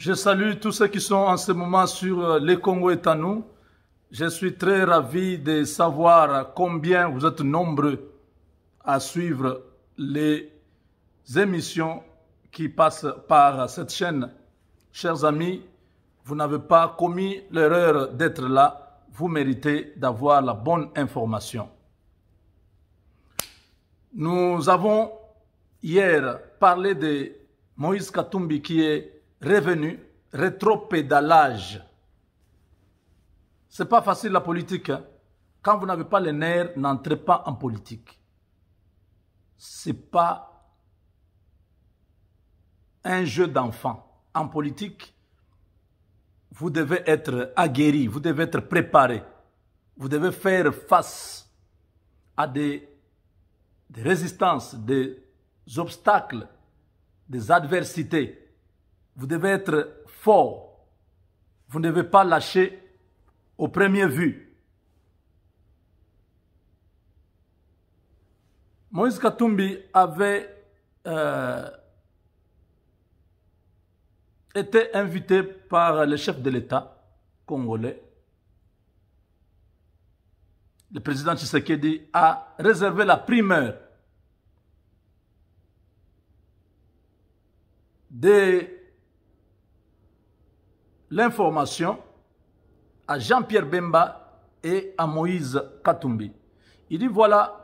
Je salue tous ceux qui sont en ce moment sur euh, Les Congo est à nous. Je suis très ravi de savoir combien vous êtes nombreux à suivre les émissions qui passent par cette chaîne. Chers amis, vous n'avez pas commis l'erreur d'être là. Vous méritez d'avoir la bonne information. Nous avons hier parlé de Moïse Katumbi qui est revenu, rétropédalage. C'est pas facile la politique. Hein. Quand vous n'avez pas les nerfs, n'entrez pas en politique. C'est pas un jeu d'enfant. En politique, vous devez être aguerri, vous devez être préparé. Vous devez faire face à des résistances, des obstacles, des adversités. Vous devez être fort. Vous ne devez pas lâcher au premier vue. Moïse Katumbi avait euh, été invité par le chef de l'État congolais, le président Tshisekedi, à réservé la primeur des l'information à Jean-Pierre Bemba et à Moïse Katumbi. Il dit voilà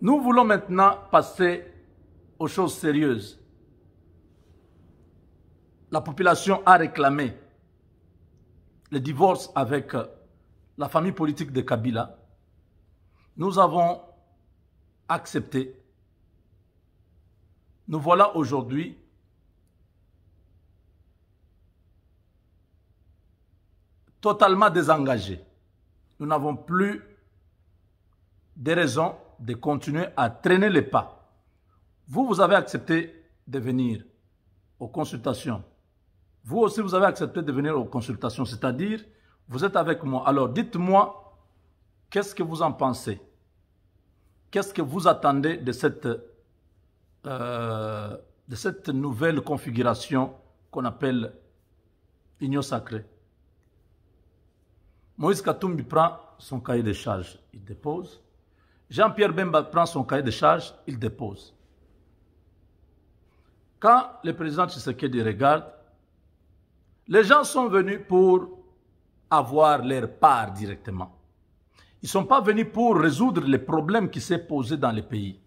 Nous voulons maintenant passer aux choses sérieuses. La population a réclamé le divorce avec la famille politique de Kabila nous avons accepté. Nous voilà aujourd'hui totalement désengagés. Nous n'avons plus de raison de continuer à traîner les pas. Vous, vous avez accepté de venir aux consultations. Vous aussi, vous avez accepté de venir aux consultations, c'est-à-dire, vous êtes avec moi. Alors, dites-moi, qu'est-ce que vous en pensez Qu'est-ce que vous attendez de cette, euh, de cette nouvelle configuration qu'on appelle union sacrée Moïse Katumbi prend son cahier de charge, il dépose. Jean-Pierre Bemba prend son cahier de charge, il dépose. Quand le président Tshisekedi regarde, les gens sont venus pour avoir leur part directement. Ils ne sont pas venus pour résoudre les problèmes qui s'est posés dans les pays.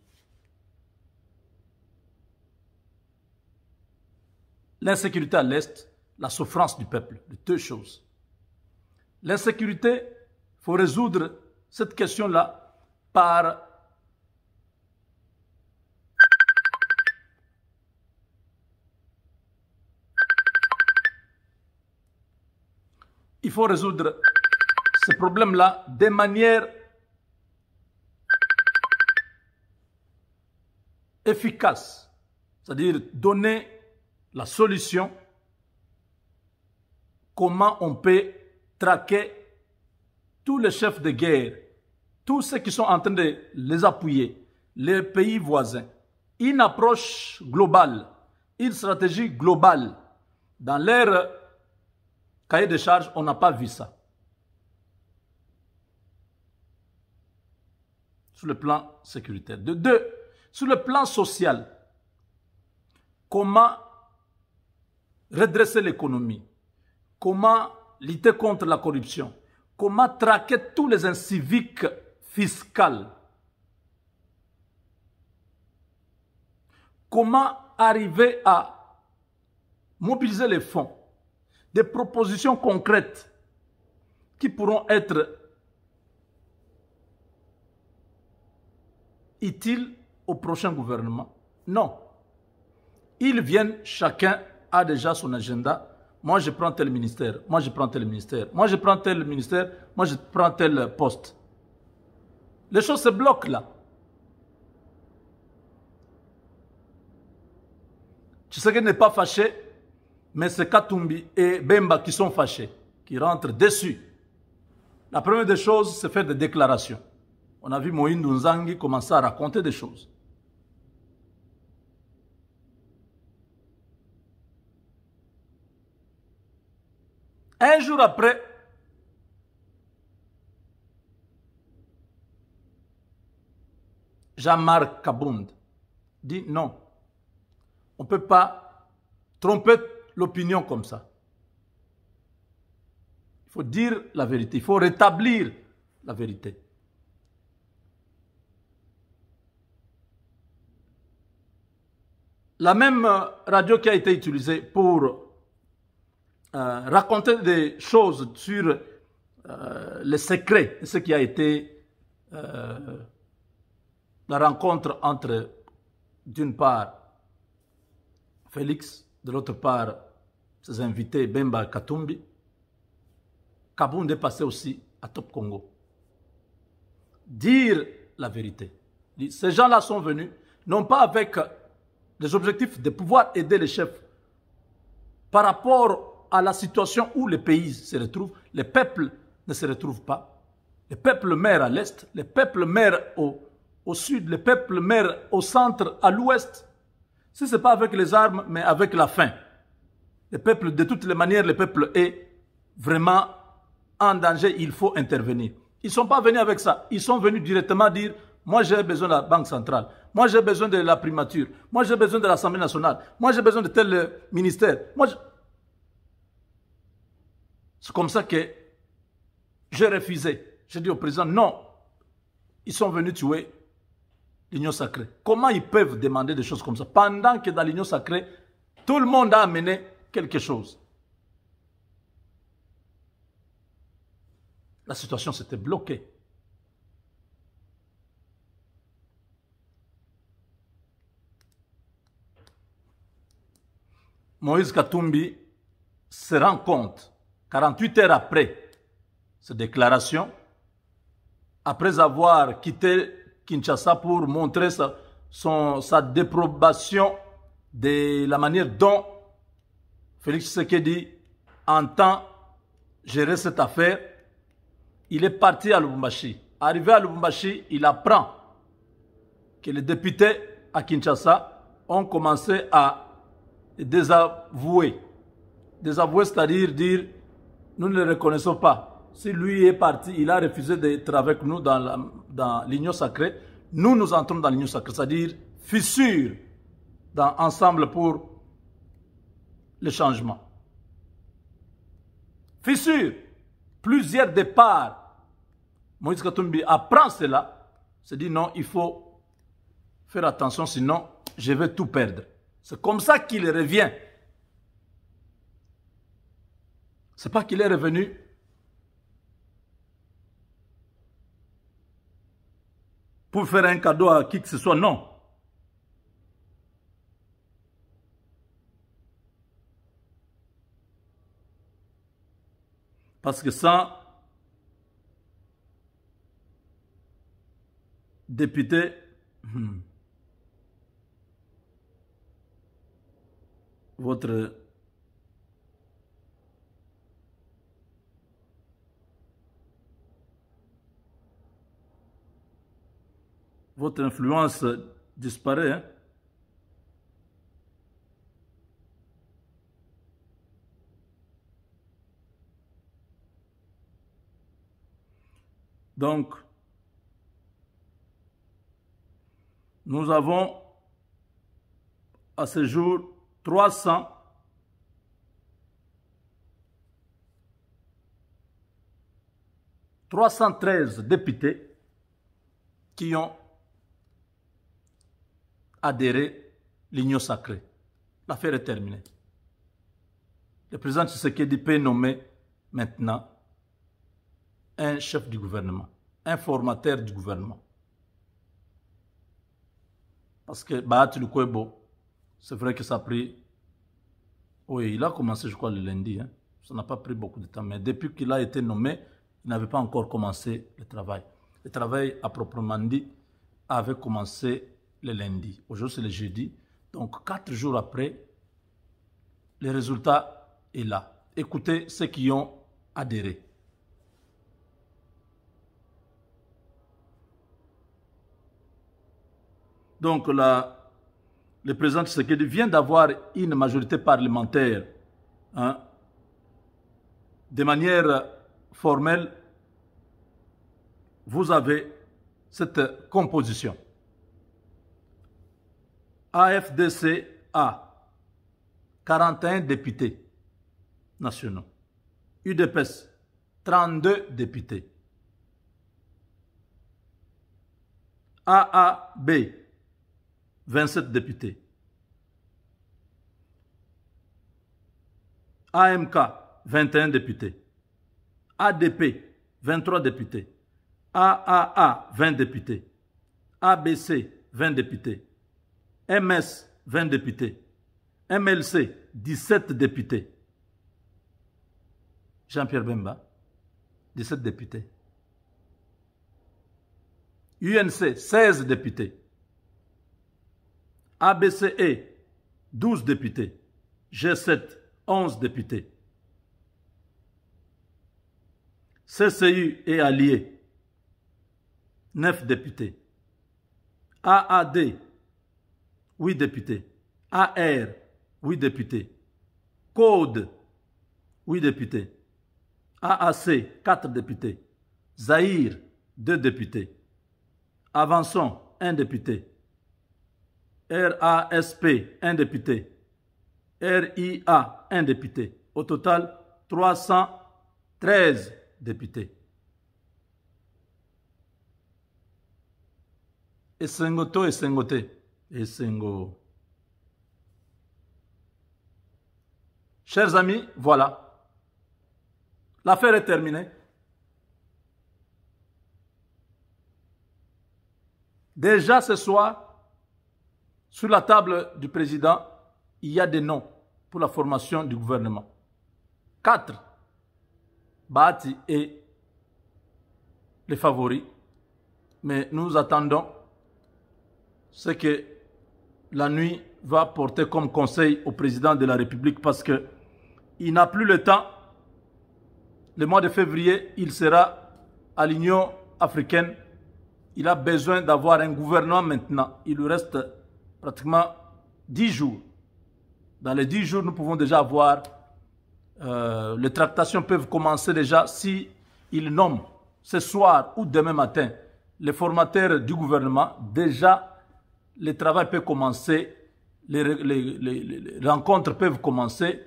L'insécurité à l'Est, la souffrance du peuple, deux choses. L'insécurité, il faut résoudre cette question-là par il faut résoudre ce problème-là de manière efficace, c'est-à-dire donner la solution, comment on peut traquer tous les chefs de guerre, tous ceux qui sont en train de les appuyer, les pays voisins. Une approche globale, une stratégie globale. Dans leur cahier de charge, on n'a pas vu ça. le plan sécuritaire. De deux, sur le plan social, comment redresser l'économie, comment lutter contre la corruption, comment traquer tous les inciviques fiscales, comment arriver à mobiliser les fonds, des propositions concrètes qui pourront être est-il au prochain gouvernement. Non. Ils viennent, chacun a déjà son agenda. Moi, je prends tel ministère, moi, je prends tel ministère, moi, je prends tel ministère, moi, je prends tel poste. Les choses se bloquent là. sais qu'elle n'est pas fâché, mais c'est Katumbi et Bemba qui sont fâchés, qui rentrent dessus. La première des choses, c'est faire des déclarations on a vu Moïne Nzangi commencer à raconter des choses. Un jour après, Jean-Marc Kabound dit non, on ne peut pas tromper l'opinion comme ça. Il faut dire la vérité, il faut rétablir la vérité. la même euh, radio qui a été utilisée pour euh, raconter des choses sur euh, les secrets, ce qui a été la rencontre entre, d'une part, Félix, de l'autre part, ses invités, Bemba Katumbi. Kabound est passé aussi à Top Congo. Dire la vérité. Ces gens-là sont venus, non pas avec les objectifs de pouvoir aider les chefs par rapport à la situation où les pays se retrouvent, les peuples ne se retrouvent pas. Les peuples mères à l'est, les peuples mères au, au, sud, les peuples mères au centre, à l'ouest. Si ce n'est pas avec les armes, mais avec la faim. Les peuples, de toutes les manières, les peuples est vraiment en danger, il faut intervenir. Ils ne sont pas venus avec ça. Ils sont venus directement dire moi, j'ai besoin de la Banque centrale. Moi, j'ai besoin de la primature. Moi, j'ai besoin de l'Assemblée nationale. Moi, j'ai besoin de tel euh, ministère. Moi, C'est comme ça que j'ai refusé. J'ai dit au président, non, ils sont venus tuer l'Union sacrée. Comment ils peuvent demander des choses comme ça Pendant que dans l'Union sacrée, tout le monde a amené quelque chose. La situation s'était bloquée. Moïse Katumbi se rend compte, 48 heures après cette déclaration, après avoir quitté Kinshasa pour montrer sa, sa déprobation de la manière dont Félix Sekedi entend gérer cette affaire, il est parti à Lubumbashi. Arrivé à Lubumbashi, il apprend que les députés à Kinshasa ont commencé à désavouer. Désavouer, c'est-à-dire dire, nous ne le reconnaissons pas. Si lui est parti, il a refusé d'être avec nous dans l'union sacrée, nous, nous entrons dans l'union sacrée, c'est-à-dire fissure dans, ensemble pour le changement. Fissure, plusieurs départs. Moïse Katumbi apprend cela, se dit non, il faut faire attention, sinon je vais tout perdre. C'est comme ça qu'il revient. C'est pas qu'il est revenu. Pour faire un cadeau à qui que ce soit, non. Parce que ça, député, hmm, votre votre influence disparaît. Hein. Donc, nous avons à ce jour 300 313 députés qui ont adhéré l'Union sacrée. L'affaire est terminée. Le président Tshisekedi peut nommer maintenant un chef du gouvernement, un formateur du gouvernement. Parce que Bahat Lukwebo c'est vrai que ça a pris... Oui, il a commencé, je crois, le lundi. Hein. Ça n'a pas pris beaucoup de temps. Mais depuis qu'il a été nommé, il n'avait pas encore commencé le travail. Le travail, à proprement dit, avait commencé le lundi. Aujourd'hui, c'est le jeudi. Donc, quatre jours après, le résultat est là. Écoutez ceux qui ont adhéré. Donc, là le président Tshisekedi vient d'avoir une majorité parlementaire hein, de manière formelle, vous avez cette composition. AFDC a 41 députés nationaux. UDPS, 32 députés. AAB, 27 députés. AMK, 21 députés. ADP, 23 députés. AAA, 20 députés. ABC, 20 députés. MS, 20 députés. MLC, 17 députés. Jean-Pierre Bemba, 17 députés. UNC, 16 députés. ABCE, 12 députés. G7, 11 députés. CCU et alliés, 9 députés. AAD, 8 députés. AR, 8 députés. Code, 8 députés. AAC, 4 députés. Zahir, 2 députés. Avançon, 1 député. RASP, un député. RIA, un député. Au total, 313 députés. Sengote. Et Sengo. Chers amis, voilà. L'affaire est terminée. Déjà ce soir, sur la table du président, il y a des noms pour la formation du gouvernement. Quatre, Bahati et les favoris, mais nous attendons ce que la nuit va porter comme conseil au président de la République parce que il n'a plus le temps. Le mois de février, il sera à l'Union africaine. Il a besoin d'avoir un gouvernement maintenant. Il lui reste pratiquement 10 jours. Dans les 10 jours, nous pouvons déjà avoir, euh, les tractations peuvent commencer déjà si ils nomment ce soir ou demain matin les formateurs du gouvernement. Déjà, le travail peut commencer, les, rencontres peuvent commencer,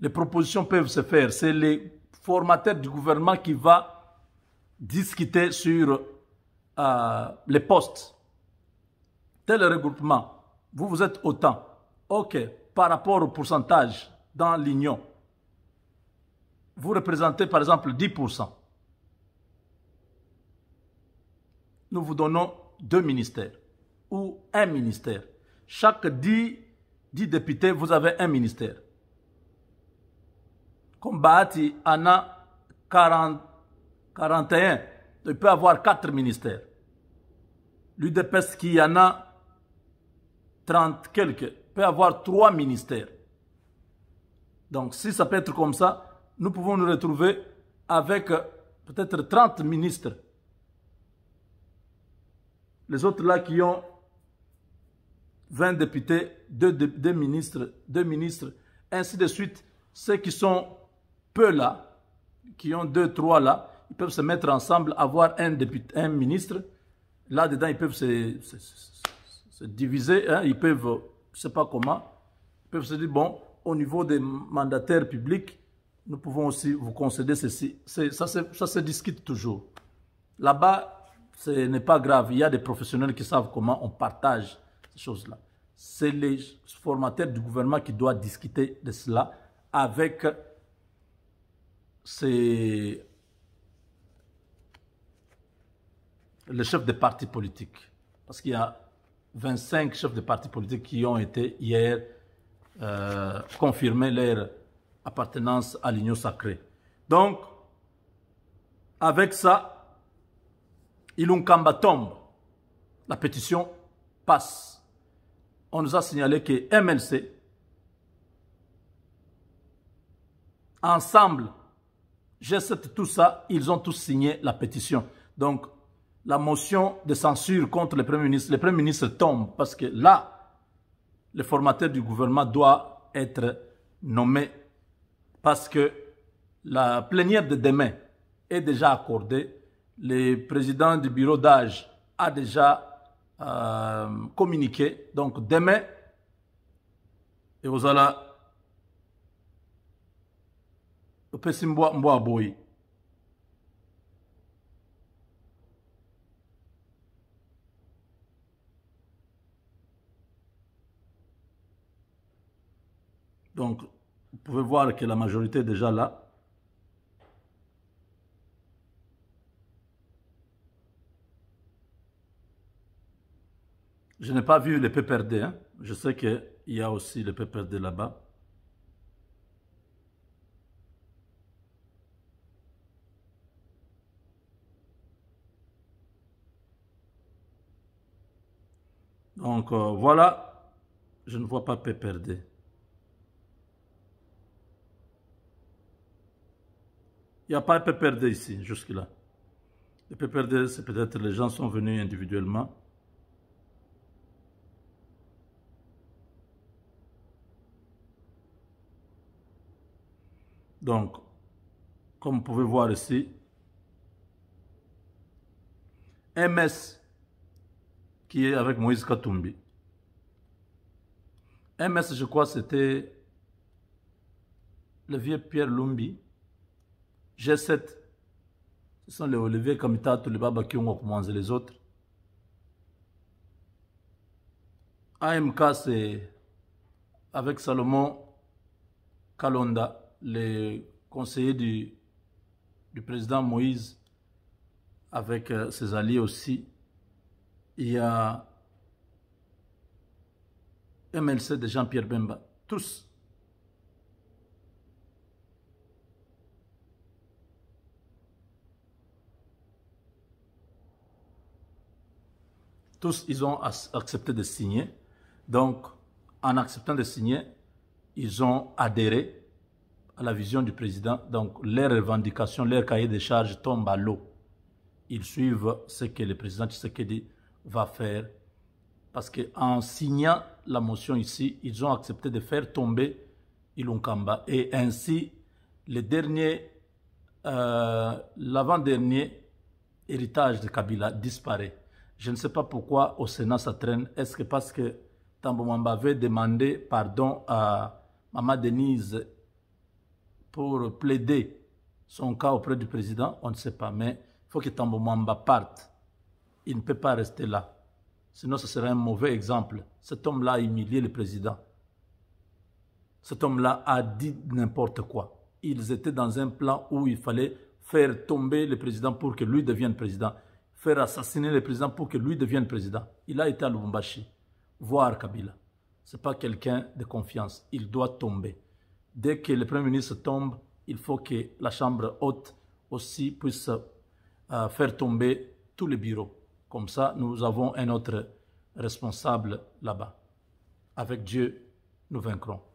les propositions peuvent se faire. C'est les formateurs du gouvernement qui va discuter sur euh, les postes. Tel regroupement vous, vous êtes autant. OK, par rapport au pourcentage dans l'union, vous représentez par exemple 10%. Nous vous donnons deux ministères ou un ministère. Chaque 10, députés, vous avez un ministère. Comme Bahati en a 40, 41, il peut avoir quatre ministères. L'UDPS y en a 30 quelques, peut avoir trois ministères. Donc si ça peut être comme ça, nous pouvons nous retrouver avec euh, peut-être 30 ministres. Les autres là qui ont 20 députés, 2, ministres, 2 ministres, ainsi de suite, ceux qui sont peu là, qui ont 2, 3 là, ils peuvent se mettre ensemble, avoir un, député, un ministre. Là-dedans, ils peuvent se, c'est diviser, hein, ils peuvent, euh, je ne sais pas comment, ils peuvent se dire, bon, au niveau des mandataires publics, nous pouvons aussi vous concéder ceci. Ça, se discute toujours. Là-bas, ce n'est pas grave. Il y a des professionnels qui savent comment on partage ces choses-là. C'est les formateurs du gouvernement qui doivent discuter de cela avec les chefs des partis politiques. Parce qu'il y a 25 chefs de partis politiques qui ont été hier euh, confirmés leur appartenance à l'Union sacrée. Donc, avec ça, ont tombe. La pétition passe. On nous a signalé que MLC, ensemble, j'accepte tout ça, ils ont tous signé la pétition. Donc, la motion de censure contre le Premier ministre. Le Premier ministre tombe parce que là, le formateur du gouvernement doit être nommé parce que la plénière de demain est déjà accordée. Le président du bureau d'âge a déjà euh, communiqué. Donc demain, et vous Donc, vous pouvez voir que la majorité est déjà là. Je n'ai pas vu le PPRD. Hein. Je sais qu'il y a aussi le PPRD là-bas. Donc euh, voilà, je ne vois pas PPRD. Il n'y a pas peu PPRD ici, jusque-là. Le PPRD, c'est peut-être les gens sont venus individuellement. Donc, comme vous pouvez voir ici, MS, qui est avec Moïse Katumbi. MS, je crois, c'était le vieux Pierre Lumbi. G7, ce sont les relevés comme tous les Baba qui ont commencé les autres. AMK, c'est avec Salomon Kalonda, le conseiller du, du président Moïse, avec euh, ses alliés aussi. Il y a MLC de Jean-Pierre Bemba. Tous Tous, ils ont accepté de signer. Donc, en acceptant de signer, ils ont adhéré à la vision du président. Donc, leurs revendications, leur cahiers de charges tombent à l'eau. Ils suivent ce que le président Tshisekedi va faire. Parce qu'en signant la motion ici, ils ont accepté de faire tomber Ilunkamba. Et ainsi, le dernier, euh, l'avant-dernier héritage de Kabila disparaît. Je ne sais pas pourquoi au Sénat ça traîne. Est-ce que parce que Tamboumamba avait demandé pardon à Mama Denise pour plaider son cas auprès du président On ne sait pas. Mais il faut que Tamboumamba parte. Il ne peut pas rester là. Sinon, ce serait un mauvais exemple. Cet homme-là a humilié le président. Cet homme-là a dit n'importe quoi. Ils étaient dans un plan où il fallait faire tomber le président pour que lui devienne président faire assassiner le président pour que lui devienne président. Il a été à Lubumbashi, voir Kabila. Ce n'est pas quelqu'un de confiance. Il doit tomber. Dès que le Premier ministre tombe, il faut que la Chambre haute aussi puisse euh, faire tomber tous les bureaux. Comme ça, nous avons un autre responsable là-bas. Avec Dieu, nous vaincrons.